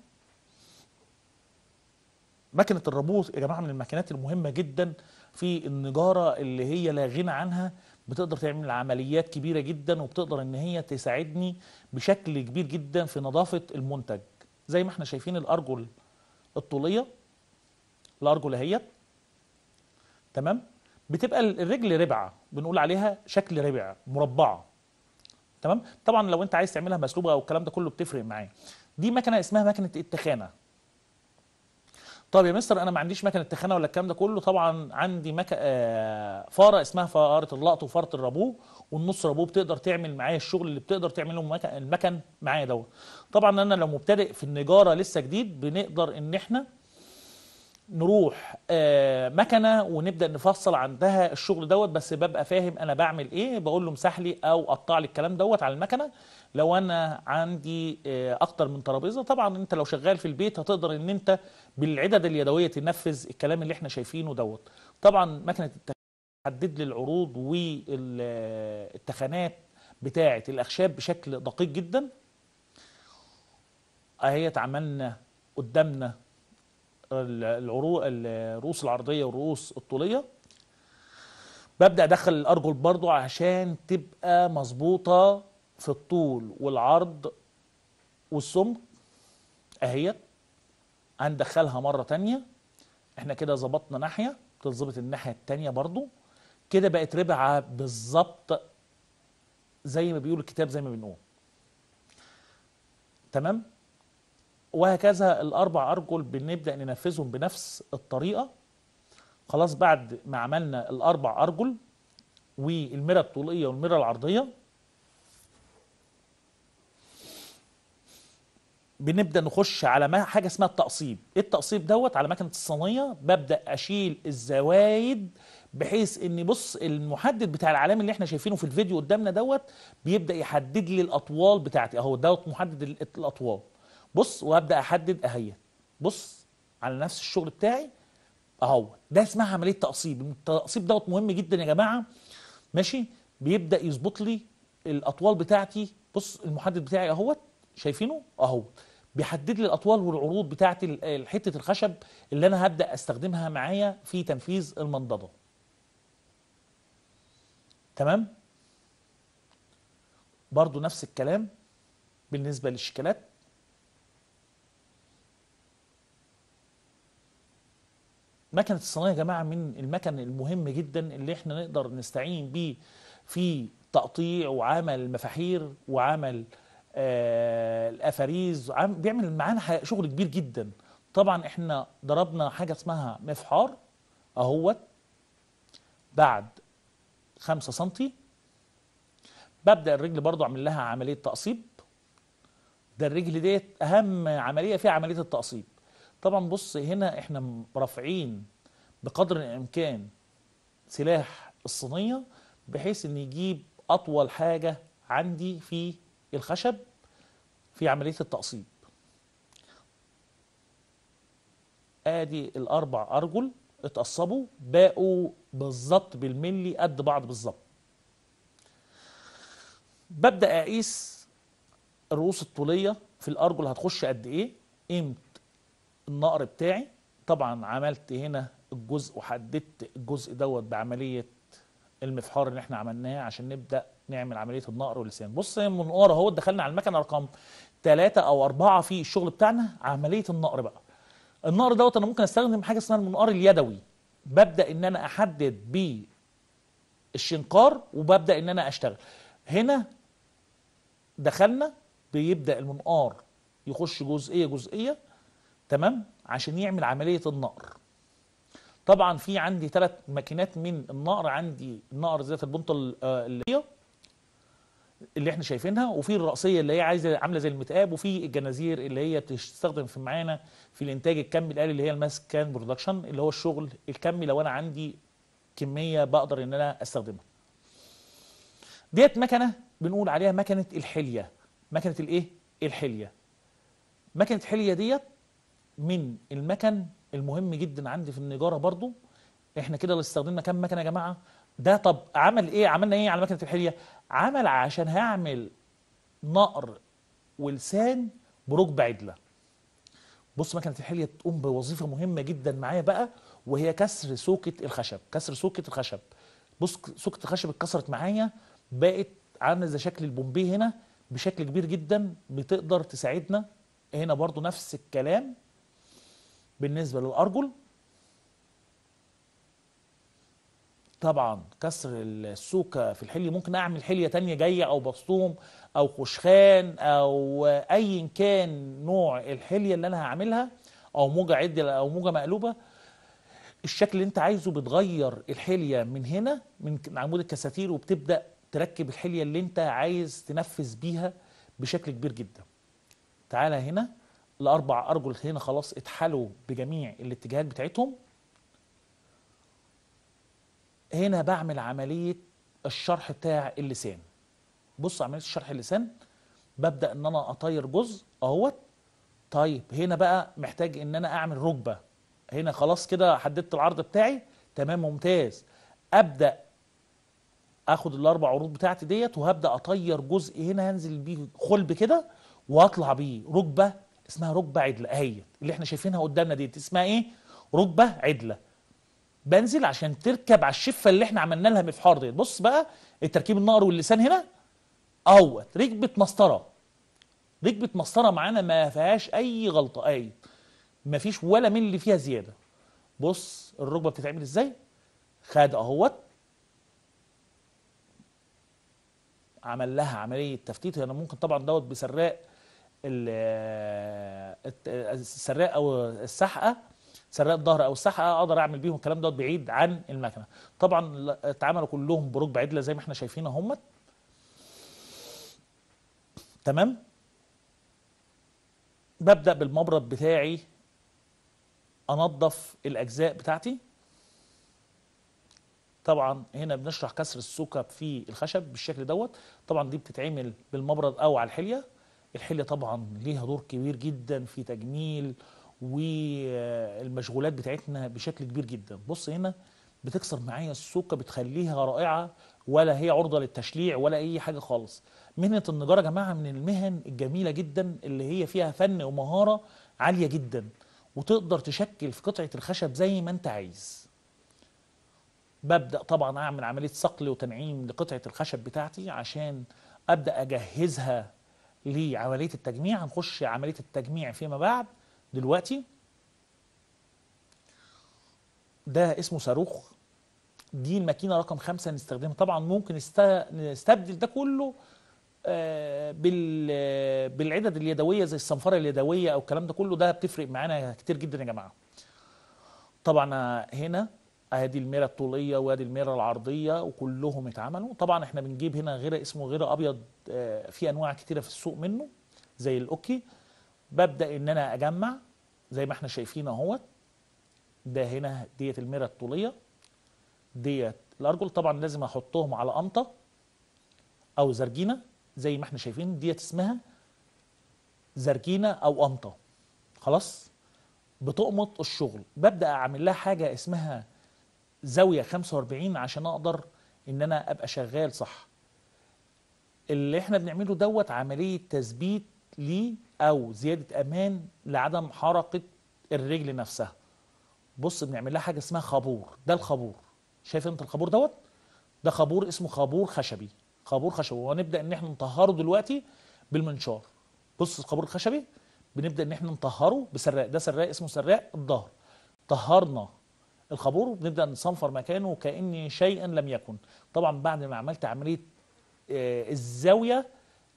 A: مكنة الربوط يا جماعه من الماكينات المهمه جدا في النجاره اللي هي لا غنى عنها بتقدر تعمل عمليات كبيره جدا وبتقدر ان هي تساعدني بشكل كبير جدا في نظافه المنتج زي ما احنا شايفين الارجل الطوليه الارجل هي تمام بتبقى الرجل ربعة بنقول عليها شكل ربع مربعة تمام طبعا لو انت عايز تعملها مسلوبة او الكلام ده كله بتفرق معايا دي مكنة اسمها مكنة التخانة طب يا مستر انا ما عنديش مكنة التخانة ولا الكلام ده كله طبعا عندي مك... آه فارة اسمها فارة اللقط وفارة الربو والنص ربو بتقدر تعمل معايا الشغل اللي بتقدر تعمله المكن معايا دوت طبعا انا لو مبتدئ في النجارة لسه جديد بنقدر ان احنا نروح آه، مكنه ونبدا نفصل عندها الشغل دوت بس ببقى فاهم انا بعمل ايه بقول له امسح لي او قطع لي الكلام دوت على المكنه لو انا عندي آه، اكتر من ترابيزه طبعا انت لو شغال في البيت هتقدر ان انت بالعدد اليدويه تنفذ الكلام اللي احنا شايفينه دوت طبعا مكنه حدد لي العروض والتخانات آه، بتاعه الاخشاب بشكل دقيق جدا اهي عملنا قدامنا الرؤوس العرضيه والرؤوس الطوليه ببدا ادخل الارجل برضو عشان تبقى مظبوطه في الطول والعرض والسمك اهيت هندخلها مره تانية احنا كده ظبطنا ناحيه تتظبط الناحيه التانية برضو كده بقت ربعه بالظبط زي ما بيقول الكتاب زي ما بنقول تمام وهكذا الأربع أرجل بنبدأ ننفذهم بنفس الطريقة خلاص بعد ما عملنا الأربع أرجل والميرة الطولية والميرة العرضية بنبدا نخش على ما حاجه اسمها التقصيب إيه التقصيب دوت على مكنه الصينيه ببدا اشيل الزوايد بحيث ان بص المحدد بتاع العلامه اللي احنا شايفينه في الفيديو قدامنا دوت بيبدا يحدد لي الاطوال بتاعتي اهو دوت محدد الاطوال بص وابدا احدد اهي بص على نفس الشغل بتاعي اهو ده اسمها عمليه تقصيب التقصيب دوت مهم جدا يا جماعه ماشي بيبدا يظبط لي الاطوال بتاعتي بص المحدد بتاعي اهوت شايفينه اهو بيحدد لي الاطوال والعروض بتاعت حته الخشب اللي انا هبدا استخدمها معايا في تنفيذ المنضده تمام برضو نفس الكلام بالنسبه للشكلات مكنه الصناعه يا جماعه من المكن المهم جدا اللي احنا نقدر نستعين بيه في تقطيع وعمل مفاحير وعمل آه الافاريز بيعمل معانا شغل كبير جدا طبعا احنا ضربنا حاجه اسمها مفحار اهوت بعد 5 سم ببدا الرجل برضو اعمل لها عمليه تقصيب ده الرجل ديت اهم عمليه فيها عمليه التقصيب طبعا بص هنا احنا رافعين بقدر الامكان سلاح الصينيه بحيث ان يجيب اطول حاجه عندي في الخشب في عمليه التقصيب ادي الاربع ارجل اتقصبوا باقوا بالظبط بالملي قد بعض بالظبط ببدا اقيس الرؤوس الطوليه في الارجل هتخش قد ايه قيمه النقر بتاعي طبعا عملت هنا الجزء وحددت الجزء دوت بعمليه المفحار اللي احنا عملناه عشان نبدا نعمل عمليه النقر واللسان بص من ورا اهو دخلنا على المكنه رقم ثلاثة او أربعة في الشغل بتاعنا عمليه النقر بقى النقر دوت انا ممكن استخدم حاجه اسمها المنقار اليدوي ببدا ان انا احدد بيه الشنقار وببدا ان انا اشتغل هنا دخلنا بيبدا المنقار يخش جزئيه جزئيه تمام عشان يعمل عمليه النقر طبعا في عندي ثلاث ماكينات من النقر عندي النقر ذات البنطه آه، اللي اللي احنا شايفينها وفي الرأسية اللي هي عايزة عاملة زي المتقاب وفي الجنازير اللي هي بتستخدم في معانا في الانتاج الكمي الآلي اللي هي الماس كان برودكشن اللي هو الشغل الكمي لو انا عندي كمية بقدر ان انا استخدمها ديت مكنة بنقول عليها مكنة الحلية مكنة الايه؟ الحلية مكنة الحلية ديت من المكن المهم جدا عندي في النجاره برضو احنا كده لو استخدمنا كام مكنه يا جماعه ده طب عمل ايه عملنا ايه على مكنه الحليه عمل عشان هعمل نقر ولسان بركب عدله بص مكنه الحليه تقوم بوظيفه مهمه جدا معايا بقى وهي كسر سوكه الخشب كسر سوكه الخشب بص سوكه الخشب اتكسرت معايا بقت عامله زي شكل البومبي هنا بشكل كبير جدا بتقدر تساعدنا هنا برضو نفس الكلام بالنسبة للأرجل طبعا كسر السوكة في الحلية ممكن أعمل حلية تانية جاية أو بسطوم أو خشخان أو أي كان نوع الحلية اللي أنا هعملها أو موجة عدة أو موجة مقلوبة الشكل اللي أنت عايزه بتغير الحلية من هنا من عمود الكساتير وبتبدأ تركب الحلية اللي أنت عايز تنفذ بيها بشكل كبير جدا تعالى هنا الاربع ارجل هنا خلاص اتحلوا بجميع الاتجاهات بتاعتهم هنا بعمل عمليه الشرح بتاع اللسان بص عمليه الشرح اللسان ببدا ان انا اطير جزء اهوت طيب هنا بقى محتاج ان انا اعمل ركبه هنا خلاص كده حددت العرض بتاعي تمام ممتاز ابدا اخد الاربع عروض بتاعتي ديت وهبدا اطير جزء هنا هنزل بيه خلب كده واطلع بيه ركبه اسمها ركبه عدله اهي اللي احنا شايفينها قدامنا دي اسمها ايه ركبه عدله بنزل عشان تركب على الشفه اللي احنا عملنا لها مفحار ديت بص بقى التركيب النقر واللسان هنا اهوت ركبه مسطره ركبه مسطره معانا ما فيهاش اي غلطه اي ما فيش ولا ملي فيها زياده بص الركبه بتتعمل ازاي خد اهوت عمل لها عمليه تفتيت انا يعني ممكن طبعا دوت بسراق السراق او السحقه سراق الظهر او السحقه اقدر اعمل بيهم الكلام دوت بعيد عن المكنه طبعا اتعملوا كلهم بركبه عدله زي ما احنا شايفين اهمت تمام ببدا بالمبرد بتاعي انظف الاجزاء بتاعتي طبعا هنا بنشرح كسر السكب في الخشب بالشكل دوت طبعا دي بتتعمل بالمبرد او على الحليه الحلية طبعا ليها دور كبير جدا في تجميل والمشغولات بتاعتنا بشكل كبير جدا بص هنا بتكسر معايا السوكة بتخليها رائعة ولا هي عرضة للتشليع ولا أي حاجة خالص مهنة النجارة يا جماعة من المهن الجميلة جدا اللي هي فيها فن ومهارة عالية جدا وتقدر تشكل في قطعة الخشب زي ما أنت عايز ببدأ طبعا أعمل عملية صقل وتنعيم لقطعة الخشب بتاعتي عشان أبدأ أجهزها لعملية التجميع هنخش عملية التجميع فيما بعد دلوقتي ده اسمه صاروخ دي الماكينة رقم خمسة نستخدمها طبعا ممكن نستبدل ده كله آه، بالعدد اليدوية زي الصنفرة اليدوية أو الكلام ده كله ده بتفرق معانا كتير جدا يا جماعة طبعا هنا ادي الميرة الطوليه وادي الميرة العرضيه وكلهم اتعملوا طبعا احنا بنجيب هنا غير اسمه غير ابيض آه، في انواع كتيره في السوق منه زي الاوكي ببدا ان انا اجمع زي ما احنا شايفين اهوت ده هنا ديت الميرة الطوليه ديت الارجل طبعا لازم احطهم على قمطه او زرجينه زي ما احنا شايفين ديت اسمها زرجينه او قمطه خلاص بتقمط الشغل ببدا اعمل لها حاجه اسمها زاويه 45 عشان اقدر ان انا ابقى شغال صح اللي احنا بنعمله دوت عمليه تثبيت لي او زياده امان لعدم حركه الرجل نفسها بص بنعمل لها حاجه اسمها خابور ده الخابور شايف انت الخابور دوت ده خابور اسمه خابور خشبي خابور خشبي وهنبدا ان احنا نطهره دلوقتي بالمنشار بص الخابور الخشبي بنبدا ان احنا نطهره بسراق ده سراق اسمه سراق الظهر طهرنا الخابور وبنبدا نصنفر مكانه كان شيئا لم يكن طبعا بعد ما عملت عمليه آه، الزاويه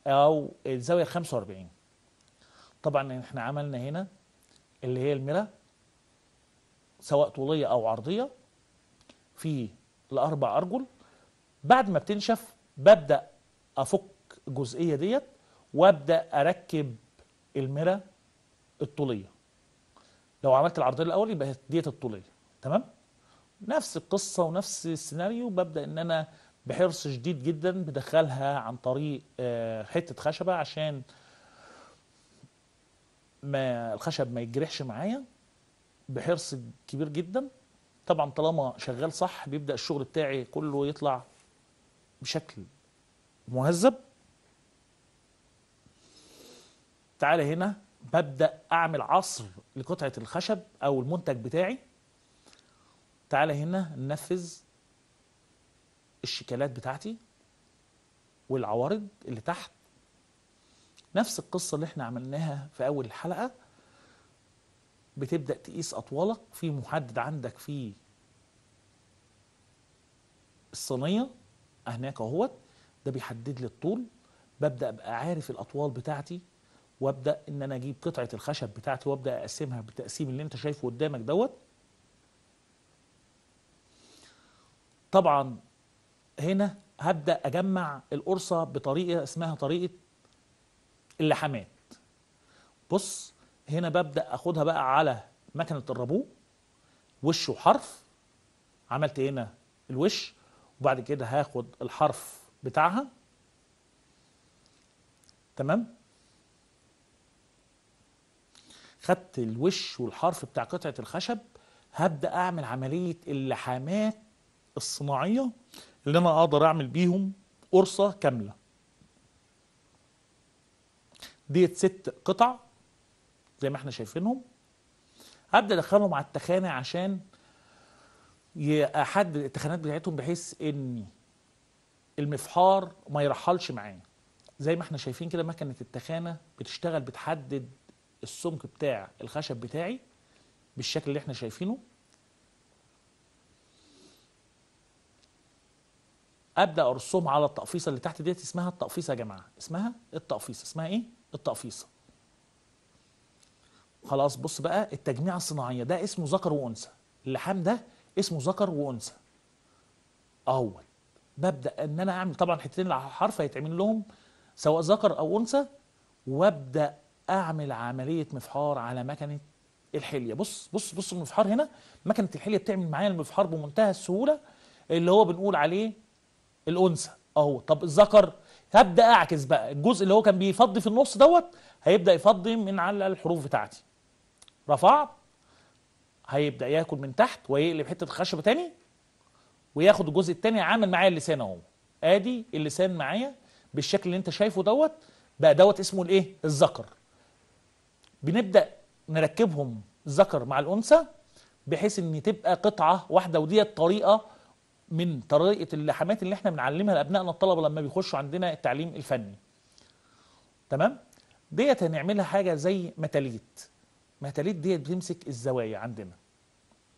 A: او الزاويه 45 طبعا احنا عملنا هنا اللي هي الميرا سواء طوليه او عرضيه في الاربع ارجل بعد ما بتنشف ببدا افك الجزئيه ديت وابدا اركب الميرا الطوليه لو عملت العرضيه الاول يبقى ديت الطوليه تمام نفس القصة ونفس السيناريو ببدأ ان انا بحرص شديد جدا بدخلها عن طريق آه، حتة خشبة عشان ما الخشب ما يجرحش معايا بحرص كبير جدا طبعا طالما شغال صح بيبدأ الشغل بتاعي كله يطلع بشكل مهذب تعالى هنا ببدأ أعمل عصر لقطعة الخشب أو المنتج بتاعي تعالى هنا ننفذ الشيكالات بتاعتي والعوارض اللي تحت نفس القصة اللي احنا عملناها في أول الحلقة بتبدأ تقيس أطوالك في محدد عندك في الصينية هناك اهوت ده بيحدد لي الطول ببدأ أبقى عارف الأطوال بتاعتي وابدأ إن أنا أجيب قطعة الخشب بتاعتي وابدأ أقسمها بالتقسيم اللي أنت شايفه قدامك دوت طبعا هنا هبدأ أجمع القرصة بطريقة اسمها طريقة اللحامات بص هنا ببدأ أخدها بقى على مكنة الربو وشه حرف عملت إيه هنا الوش وبعد كده هاخد الحرف بتاعها تمام خدت الوش والحرف بتاع قطعة الخشب هبدأ أعمل عملية اللحامات الصناعيه اللي انا اقدر اعمل بيهم قرصه كامله ديت ست قطع زي ما احنا شايفينهم هبدا ادخلهم على التخانه عشان احدد التخانات بتاعتهم بحيث ان المفحار ما يرحلش معايا زي ما احنا شايفين كده مكنه التخانه بتشتغل بتحدد السمك بتاع الخشب بتاعي بالشكل اللي احنا شايفينه ابدا ارسم على التقفيصه اللي تحت ديت اسمها التقفيصه يا جماعه اسمها التقفيصه اسمها ايه التقفيصه خلاص بص بقى التجميعه الصناعيه ده اسمه ذكر وانثى اللحام ده اسمه ذكر وانثى اول ببدا ان انا اعمل طبعا حتتين الحرف هيتعمل لهم سواء ذكر او انثى وابدا اعمل عمليه مفحار على مكنه الحليه بص بص بص المفحار هنا مكنه الحليه بتعمل معايا المفحار بمنتهى السهوله اللي هو بنقول عليه الانثى اهو طب الذكر هبدا اعكس بقى الجزء اللي هو كان بيفضي في النص دوت هيبدا يفضي من على الحروف بتاعتي رفعت هيبدا ياكل من تحت ويقلب حته خشبه تاني وياخد الجزء التاني عامل معايا اللسان اهو ادي اللسان معايا بالشكل اللي انت شايفه دوت بقى دوت اسمه الايه الذكر بنبدا نركبهم ذكر مع الانثى بحيث ان تبقى قطعه واحده ودي الطريقه من طريقه اللحامات اللي احنا بنعلمها لابنائنا الطلبه لما بيخشوا عندنا التعليم الفني تمام ديت هنعملها حاجه زي متاليت متاليت ديت بتمسك الزوايا عندنا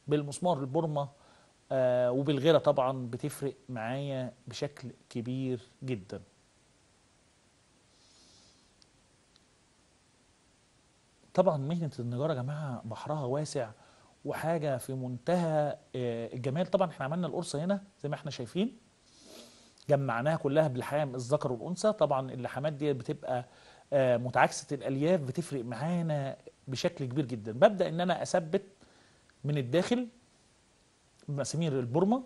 A: بالمسمار البرمة آه وبالغيره طبعا بتفرق معايا بشكل كبير جدا طبعا مهنه النجارة يا جماعه بحرها واسع وحاجه في منتهى آه، الجمال طبعا احنا عملنا القرصة هنا زي ما احنا شايفين جمعناها كلها بالحام الذكر والانثى طبعا اللحامات دي بتبقى آه، متعاكسه الالياف بتفرق معانا بشكل كبير جدا ببدا ان انا اثبت من الداخل بمسامير البرمة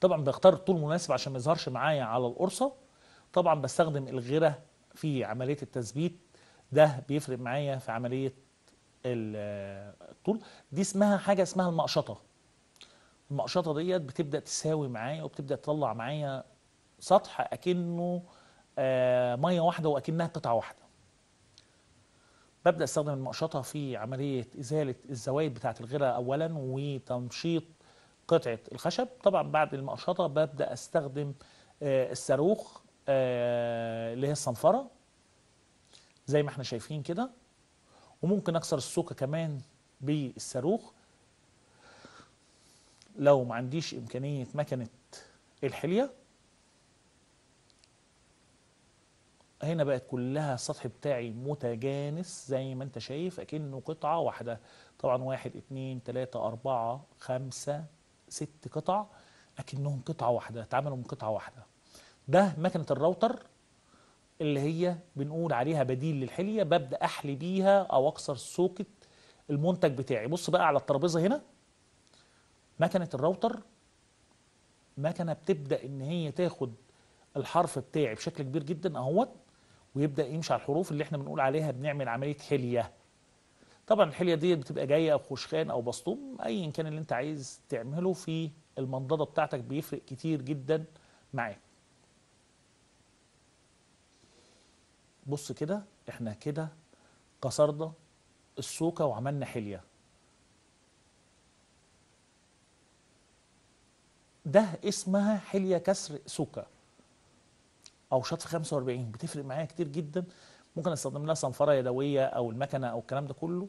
A: طبعا بختار الطول مناسب عشان ما يظهرش معايا على القرصه طبعا بستخدم الغيره في عمليه التثبيت ده بيفرق معايا في عمليه الطول دي اسمها حاجه اسمها المقشطه المقشطه ديت بتبدا تساوي معايا وبتبدا تطلع معايا سطح اكنه آه، ميه واحده واكنها قطعه واحده ببدا استخدم المقشطه في عمليه ازاله الزوايد بتاعه الغرة اولا وتمشيط قطعه الخشب طبعا بعد المقشطه ببدا استخدم آه، الصاروخ آه، اللي هي الصنفره زي ما احنا شايفين كده وممكن اكسر السوكه كمان بالصاروخ لو ما عنديش امكانيه مكنه الحليه هنا بقت كلها السطح بتاعي متجانس زي ما انت شايف اكنه قطعه واحده طبعا واحد اتنين تلاته اربعه خمسه ست قطع اكنهم قطعه واحده اتعملوا من قطعه واحده ده مكنه الراوتر اللي هي بنقول عليها بديل للحلية ببدأ أحلي بيها أو أكسر سوكت المنتج بتاعي بص بقى على الترابيزة هنا مكنة الراوتر مكنة بتبدأ إن هي تاخد الحرف بتاعي بشكل كبير جدا أهوت ويبدأ يمشي على الحروف اللي احنا بنقول عليها بنعمل عملية حلية طبعا الحلية دي بتبقى جاية أو خشخان أو بسطوم أيا كان اللي انت عايز تعمله في المنضدة بتاعتك بيفرق كتير جدا معاك بص كده احنا كده كسرنا السوكة وعملنا حلية ده اسمها حلية كسر سوكة او شطف 45 بتفرق معايا كتير جدا ممكن استخدم لها صنفرة يدوية او المكنة او الكلام ده كله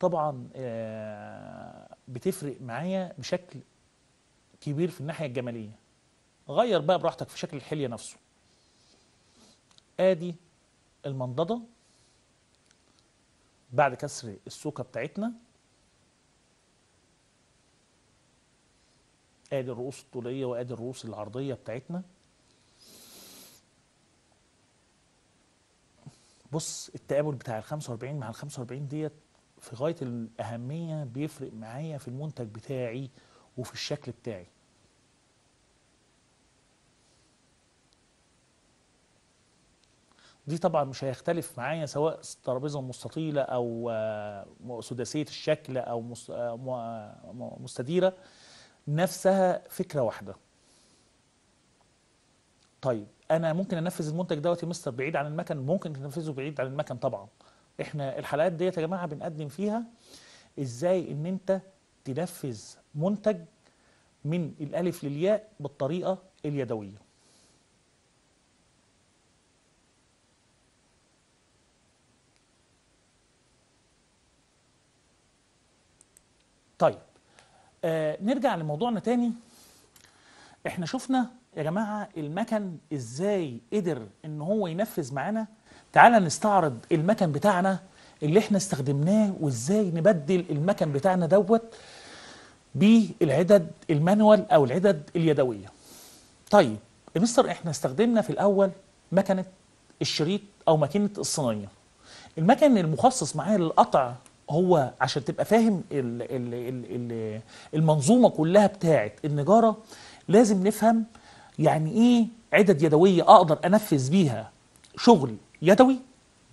A: طبعا آه، بتفرق معايا بشكل كبير في الناحية الجمالية غير بقى براحتك في شكل الحلية نفسه ادي المنضدة بعد كسر السوكة بتاعتنا ادي الرؤوس الطولية وادي الرؤوس العرضية بتاعتنا بص التقابل بتاع ال 45 مع ال 45 ديت في غاية الأهمية بيفرق معايا في المنتج بتاعي وفي الشكل بتاعي دي طبعا مش هيختلف معايا سواء ترابيزه مستطيله او آه، سداسيه الشكل او آه، آه، مستديره نفسها فكره واحده طيب انا ممكن انفذ المنتج دوت يا مستر بعيد عن المكن ممكن تنفذه بعيد عن المكن طبعا احنا الحلقات ديت يا جماعه بنقدم فيها ازاي ان انت تنفذ منتج من الالف للياء بالطريقه اليدويه طيب آه نرجع لموضوعنا تاني احنا شفنا يا جماعه المكن ازاي قدر ان هو ينفذ معانا تعال نستعرض المكن بتاعنا اللي احنا استخدمناه وازاي نبدل المكن بتاعنا دوت بالعدد المانوال او العدد اليدويه طيب يا مستر احنا استخدمنا في الاول مكنه الشريط او ماكينه الصينيه المكن المخصص معايا للقطع هو عشان تبقى فاهم الـ الـ الـ المنظومه كلها بتاعه النجاره لازم نفهم يعني ايه عدد يدويه اقدر انفذ بيها شغل يدوي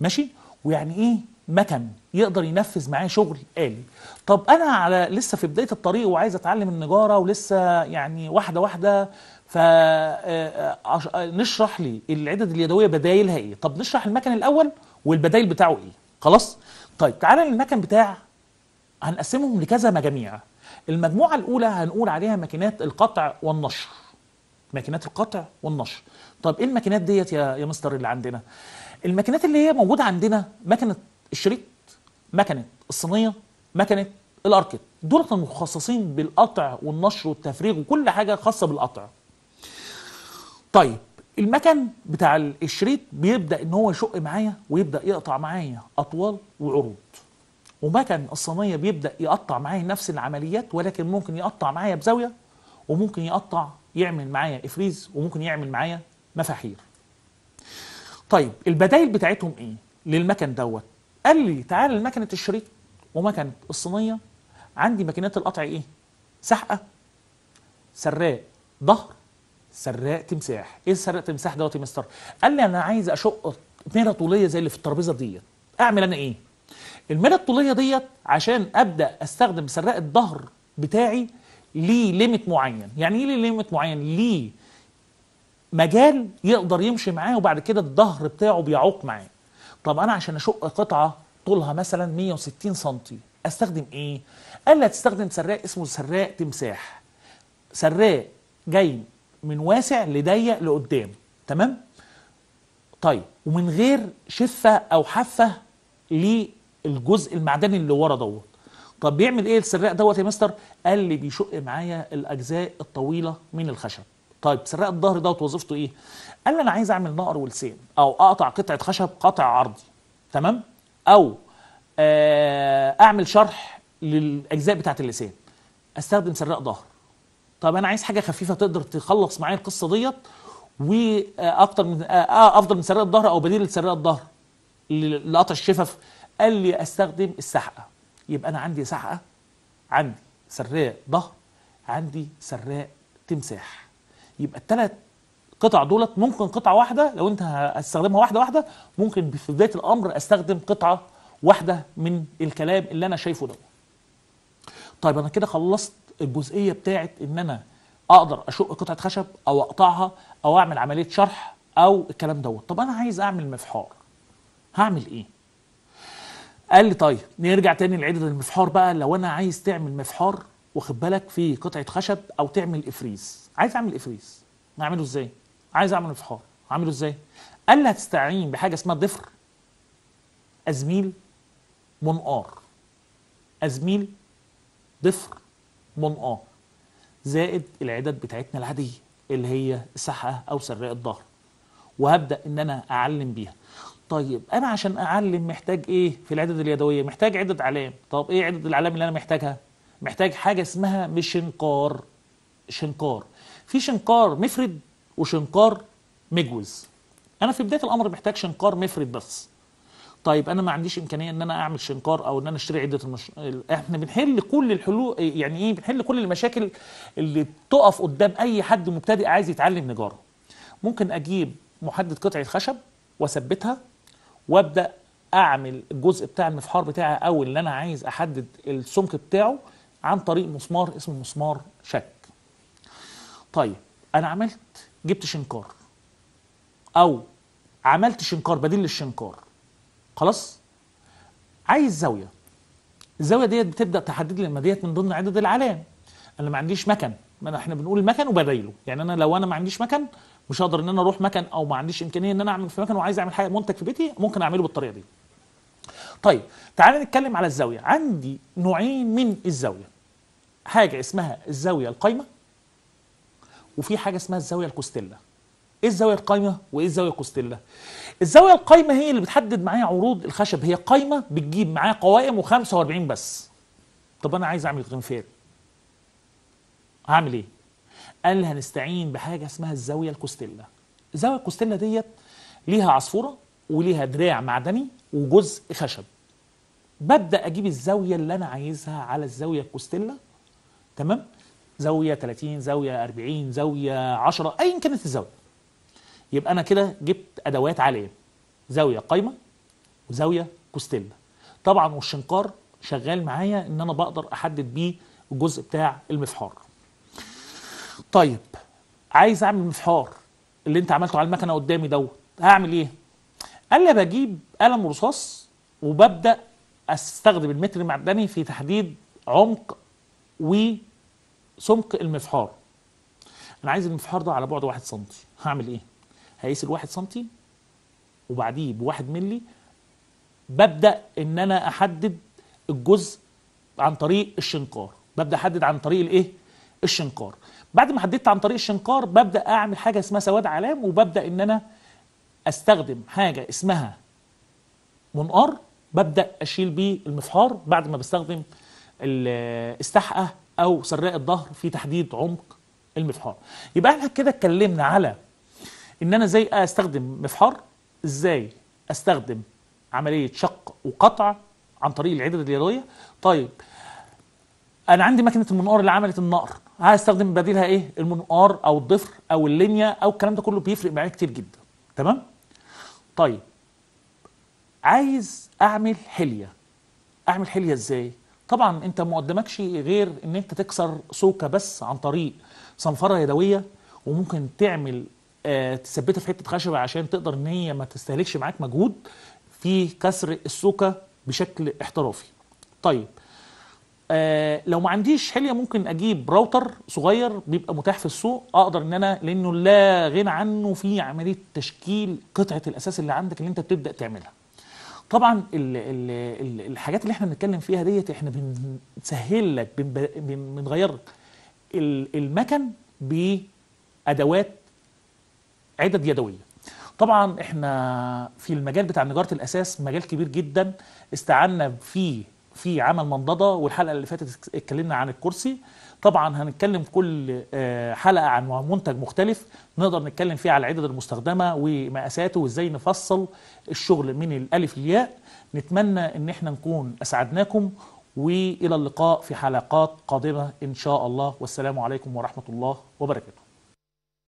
A: ماشي ويعني ايه مكن يقدر ينفذ معاه شغل آلي طب انا على لسه في بدايه الطريق وعايز اتعلم النجاره ولسه يعني واحده واحده فنشرح آه، آه، آه، لي العدد اليدويه بدايلها ايه طب نشرح المكن الاول والبدايل بتاعه ايه خلاص طيب تعالى للمكن بتاع هنقسمهم لكذا مجاميع المجموعة الأولى هنقول عليها ماكينات القطع والنشر ماكينات القطع والنشر طب ايه الماكينات ديت يا يا مستر اللي عندنا الماكينات اللي هي موجوده عندنا ماكينه الشريط ماكينه الصينيه ماكينه الاركت دول المخصصين بالقطع والنشر والتفريغ وكل حاجه خاصه بالقطع طيب المكن بتاع الشريط بيبدا ان هو يشق معايا ويبدا يقطع معايا اطوال وعروض ومكن الصينيه بيبدا يقطع معايا نفس العمليات ولكن ممكن يقطع معايا بزاويه وممكن يقطع يعمل معايا افريز وممكن يعمل معايا مفاحير طيب البدائل بتاعتهم ايه للمكن دوت قال لي تعال لمكنه الشريط ومكنه الصينيه عندي ماكينات القطع ايه سحقه سراق ظهر سراق تمساح ايه سراق تمساح دوت يا مستر قال لي انا عايز اشق ميله طوليه زي اللي في الترابيزه ديت اعمل انا ايه الميله الطوليه ديت عشان ابدا استخدم سراق الظهر بتاعي ليه ليميت معين يعني ايه ليه ليميت معين ليه مجال يقدر يمشي معاه وبعد كده الظهر بتاعه بيعوق معاه طب انا عشان اشق قطعه طولها مثلا 160 سم استخدم ايه قال لي هتستخدم سراق اسمه سراق تمساح سراق جاي من واسع لضيق لقدام تمام طيب ومن غير شفه او حافه للجزء المعدني اللي ورا دوت طب بيعمل ايه السراق دوت يا مستر قال لي بيشق معايا الاجزاء الطويله من الخشب طيب سراق الظهر دوت وظيفته ايه قال انا عايز اعمل نقر ولسان او اقطع قطعه خشب قطع عرضي تمام او آه، اعمل شرح للاجزاء بتاعه اللسان استخدم سراق ظهر طب انا عايز حاجه خفيفه تقدر تخلص معايا القصه ديت واكتر من آه، افضل من سرقه الظهر او بديل لسرقه الظهر لقطع الشفف قال لي استخدم السحقه يبقى انا عندي سحقه عندي سراق ظهر عندي سراق تمساح يبقى الثلاث قطع دولت ممكن قطعه واحده لو انت هتستخدمها واحده واحده ممكن في بدايه الامر استخدم قطعه واحده من الكلام اللي انا شايفه ده طيب انا كده خلصت الجزئيه بتاعت ان انا اقدر اشق قطعه خشب او اقطعها او اعمل عمليه شرح او الكلام دوت طب انا عايز اعمل مفحار هعمل ايه قال لي طيب نرجع تاني لعدد المفحار بقى لو انا عايز تعمل مفحار واخد بالك في قطعه خشب او تعمل افريز عايز اعمل افريز اعمله ازاي عايز اعمل مفحار اعمله ازاي قال لي هتستعين بحاجه اسمها ضفر ازميل منقار ازميل ضفر بوم اه زائد العداد بتاعتنا العاديه اللي هي سحقه او سراء الظهر وهبدا ان انا اعلم بيها طيب انا عشان اعلم محتاج ايه في العدد اليدويه محتاج عده علام طب ايه عده العلام اللي انا محتاجها محتاج حاجه اسمها مشنقار شنقار في شنقار مفرد وشنقار مجوز انا في بدايه الامر محتاج شنقار مفرد بس طيب انا ما عنديش امكانيه ان انا اعمل شنكار او ان انا اشتري عده المش... احنا بنحل كل الحلول يعني ايه بنحل كل المشاكل اللي تقف قدام اي حد مبتدئ عايز يتعلم نجاره ممكن اجيب محدد قطعه خشب واثبتها وابدا اعمل الجزء بتاع المفحار بتاعي او اللي انا عايز احدد السمك بتاعه عن طريق مسمار اسمه مسمار شك طيب انا عملت جبت شنكار او عملت شنكار بديل للشنكار خلاص عايز زاويه الزاويه ديت بتبدا تحدد لي ديت من ضمن عدد العلام انا ما عنديش مكن ما احنا بنقول مكن وبدايله يعني انا لو انا ما عنديش مكن مش هقدر ان انا اروح مكن او ما عنديش امكانيه ان انا اعمل في مكن وعايز اعمل حاجه منتج في بيتي ممكن اعمله بالطريقه دي طيب تعالى نتكلم على الزاويه عندي نوعين من الزاويه حاجه اسمها الزاويه القايمه وفي حاجه اسمها الزاويه الكوستيلا ايه الزاويه القايمه وايه الزاويه الكوستيلا الزاويه القايمه هي اللي بتحدد معايا عروض الخشب هي قايمه بتجيب معايا قوائم و45 بس طب انا عايز اعمل غنفير هعمل ايه قال هنستعين بحاجه اسمها الزاويه الكوستيلا الزاويه الكوستيلا ديت ليها عصفوره وليها دراع معدني وجزء خشب ببدا اجيب الزاويه اللي انا عايزها على الزاويه الكوستيلا تمام زاويه 30 زاويه 40 زاويه 10 ايا كانت الزاويه يبقى انا كده جبت ادوات عاليه زاويه قايمه وزاويه كوستيلا طبعا والشنقار شغال معايا ان انا بقدر احدد بيه الجزء بتاع المفحار طيب عايز اعمل مفحار اللي انت عملته على المكنه قدامي دوت هعمل ايه قال لي بجيب قلم رصاص وببدا استخدم المتر المعدني في تحديد عمق وسمك المفحار انا عايز المفحار ده على بعد واحد سنتي هعمل ايه هقيس الواحد سنتي وبعديه بواحد ملي ببدا ان انا احدد الجزء عن طريق الشنقار ببدا احدد عن طريق الايه الشنقار بعد ما حددت عن طريق الشنقار ببدا اعمل حاجه اسمها سواد علام وببدا ان انا استخدم حاجه اسمها منقار ببدا اشيل بيه المفحار بعد ما بستخدم استحقه او سراق الظهر في تحديد عمق المفحار يبقى احنا كده اتكلمنا على ان انا ازاي استخدم مفحار ازاي استخدم عمليه شق وقطع عن طريق العدد اليدويه طيب انا عندي ماكينه المنقار اللي عملت النقر هستخدم بديلها ايه المنقار او الضفر او اللينيا او الكلام ده كله بيفرق معايا كتير جدا تمام طيب عايز اعمل حليه اعمل حليه ازاي طبعا انت ما قدامكش غير ان انت تكسر سوكه بس عن طريق صنفره يدويه وممكن تعمل آه، تثبتها في حته خشبه عشان تقدر ان هي ما تستهلكش معاك مجهود في كسر السوكه بشكل احترافي طيب آه لو ما عنديش حليه ممكن اجيب راوتر صغير بيبقى متاح في السوق اقدر ان انا لانه لا غنى عنه في عمليه تشكيل قطعه الاساس اللي عندك اللي انت بتبدا تعملها طبعا الـ الـ الـ الحاجات اللي احنا بنتكلم فيها ديت احنا بنسهل لك بنغير لك المكن بادوات عدد يدويه طبعا احنا في المجال بتاع نجاره الاساس مجال كبير جدا استعنا فيه في عمل منضده والحلقه اللي فاتت اتكلمنا عن الكرسي طبعا هنتكلم كل آه، حلقه عن منتج مختلف نقدر نتكلم فيه على العدد المستخدمه ومقاساته وازاي نفصل الشغل من الالف للياء نتمنى ان احنا نكون اسعدناكم والى اللقاء في حلقات قادمه ان شاء الله والسلام عليكم ورحمه الله وبركاته